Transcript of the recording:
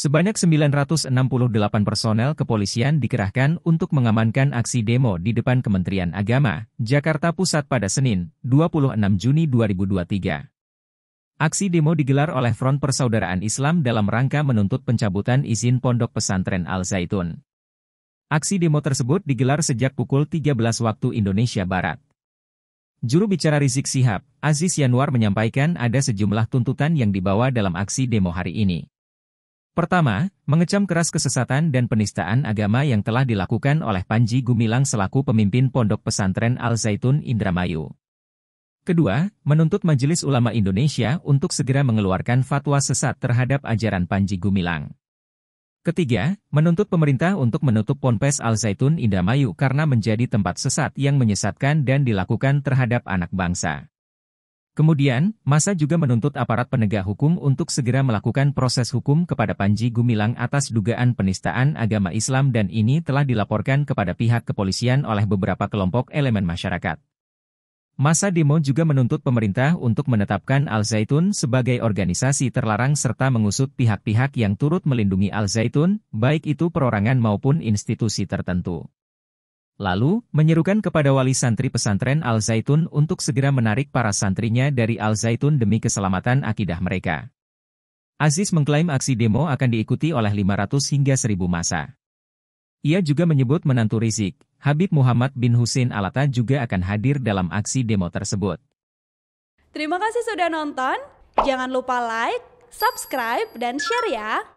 Sebanyak 968 personel kepolisian dikerahkan untuk mengamankan aksi demo di depan Kementerian Agama, Jakarta Pusat pada Senin, 26 Juni 2023. Aksi demo digelar oleh Front Persaudaraan Islam dalam rangka menuntut pencabutan izin Pondok Pesantren Al-Zaitun. Aksi demo tersebut digelar sejak pukul 13 waktu Indonesia Barat. Juru bicara Rizik Sihab, Aziz Yanuar menyampaikan ada sejumlah tuntutan yang dibawa dalam aksi demo hari ini. Pertama, mengecam keras kesesatan dan penistaan agama yang telah dilakukan oleh Panji Gumilang selaku pemimpin Pondok Pesantren Al-Zaitun Indramayu. Kedua, menuntut Majelis Ulama Indonesia untuk segera mengeluarkan fatwa sesat terhadap ajaran Panji Gumilang. Ketiga, menuntut pemerintah untuk menutup Ponpes Al-Zaitun Indramayu karena menjadi tempat sesat yang menyesatkan dan dilakukan terhadap anak bangsa. Kemudian, masa juga menuntut aparat penegak hukum untuk segera melakukan proses hukum kepada Panji Gumilang atas dugaan penistaan agama Islam dan ini telah dilaporkan kepada pihak kepolisian oleh beberapa kelompok elemen masyarakat. Masa demo juga menuntut pemerintah untuk menetapkan Al-Zaitun sebagai organisasi terlarang serta mengusut pihak-pihak yang turut melindungi Al-Zaitun, baik itu perorangan maupun institusi tertentu lalu menyerukan kepada wali santri pesantren Al-Zaitun untuk segera menarik para santrinya dari Al-Zaitun demi keselamatan akidah mereka. Aziz mengklaim aksi demo akan diikuti oleh 500 hingga 1000 masa. Ia juga menyebut menantu Rizik, Habib Muhammad bin Husin Alata juga akan hadir dalam aksi demo tersebut. Terima kasih sudah nonton. Jangan lupa like, subscribe, dan share ya.